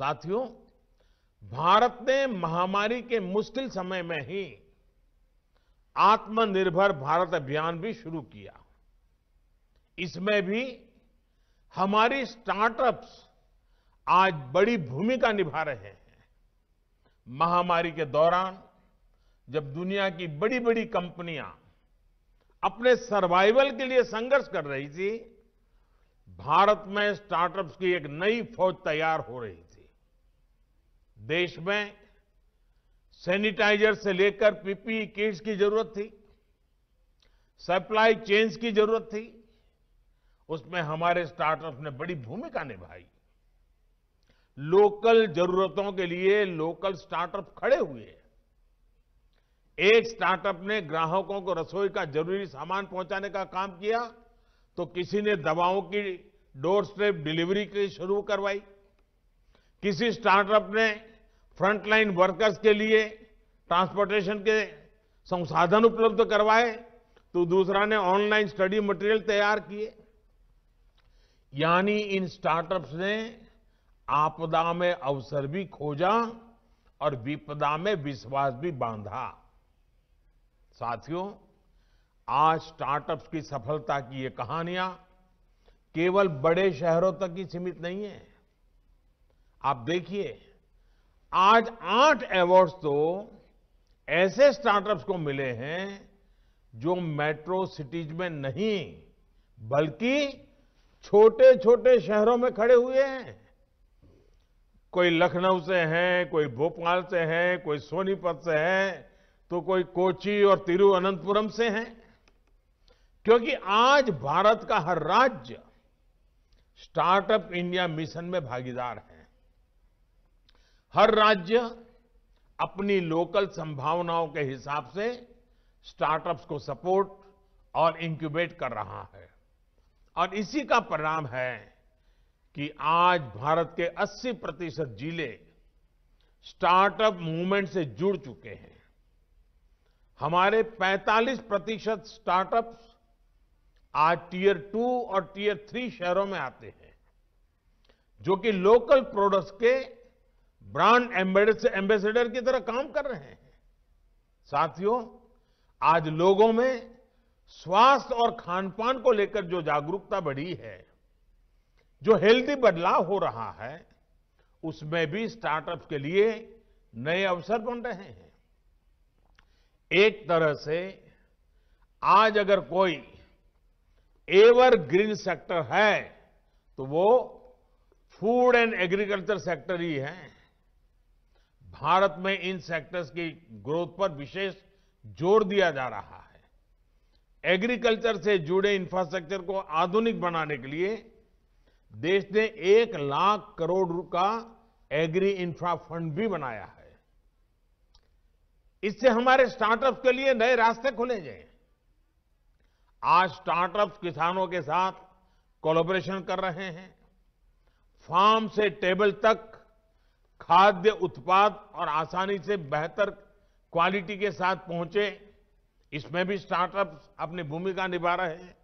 साथियों भारत ने महामारी के मुश्किल समय में ही आत्मनिर्भर भारत अभियान भी शुरू किया इसमें भी हमारी स्टार्टअप्स आज बड़ी भूमिका निभा रहे हैं महामारी के दौरान जब दुनिया की बड़ी बड़ी कंपनियां अपने सर्वाइवल के लिए संघर्ष कर रही थी भारत में स्टार्टअप्स की एक नई फौज तैयार हो रही थी देश में सैनिटाइजर से लेकर पीपीई किट्स की जरूरत थी सप्लाई चेन्स की जरूरत थी उसमें हमारे स्टार्टअप ने बड़ी भूमिका निभाई लोकल जरूरतों के लिए लोकल स्टार्टअप खड़े हुए एक स्टार्टअप ने ग्राहकों को रसोई का जरूरी सामान पहुंचाने का काम किया तो किसी ने दवाओं की डोर स्टेप डिलीवरी की शुरू करवाई किसी स्टार्टअप ने फ्रंटलाइन वर्कर्स के लिए ट्रांसपोर्टेशन के संसाधन उपलब्ध करवाए तो दूसरा ने ऑनलाइन स्टडी मटेरियल तैयार किए यानी इन स्टार्टअप्स ने आपदा में अवसर भी खोजा और विपदा में विश्वास भी बांधा साथियों आज स्टार्टअप्स की सफलता की ये कहानियां केवल बड़े शहरों तक ही सीमित नहीं है आप देखिए आज आठ अवार्ड्स तो ऐसे स्टार्टअप्स को मिले हैं जो मेट्रो सिटीज में नहीं बल्कि छोटे छोटे शहरों में खड़े हुए हैं कोई लखनऊ से हैं कोई भोपाल से हैं कोई सोनीपत से हैं तो कोई कोची और तिरुवनंतपुरम से हैं क्योंकि आज भारत का हर राज्य स्टार्टअप इंडिया मिशन में भागीदार है हर राज्य अपनी लोकल संभावनाओं के हिसाब से स्टार्टअप्स को सपोर्ट और इंक्यूबेट कर रहा है और इसी का परिणाम है कि आज भारत के 80 प्रतिशत जिले स्टार्टअप मूवमेंट से जुड़ चुके हैं हमारे 45 प्रतिशत स्टार्टअप्स आज टीयर टू और टीयर थ्री शहरों में आते हैं जो कि लोकल प्रोडक्ट्स के ब्रांड एम्बेसडर की तरह काम कर रहे हैं साथियों आज लोगों में स्वास्थ्य और खानपान को लेकर जो जागरूकता बढ़ी है जो हेल्दी बदलाव हो रहा है उसमें भी स्टार्टअप के लिए नए अवसर बन रहे हैं एक तरह से आज अगर कोई एवर ग्रीन सेक्टर है तो वो फूड एंड एग्रीकल्चर सेक्टर ही है भारत में इन सेक्टर्स की ग्रोथ पर विशेष जोर दिया जा रहा है एग्रीकल्चर से जुड़े इंफ्रास्ट्रक्चर को आधुनिक बनाने के लिए देश ने एक लाख करोड़ का एग्री इंफ्रा फंड भी बनाया है इससे हमारे स्टार्टअप के लिए नए रास्ते हैं आज स्टार्टअप्स किसानों के साथ कोलोबरेशन कर रहे हैं फार्म से टेबल तक खाद्य उत्पाद और आसानी से बेहतर क्वालिटी के साथ पहुंचे इसमें भी स्टार्टअप्स अपनी भूमिका निभा रहे हैं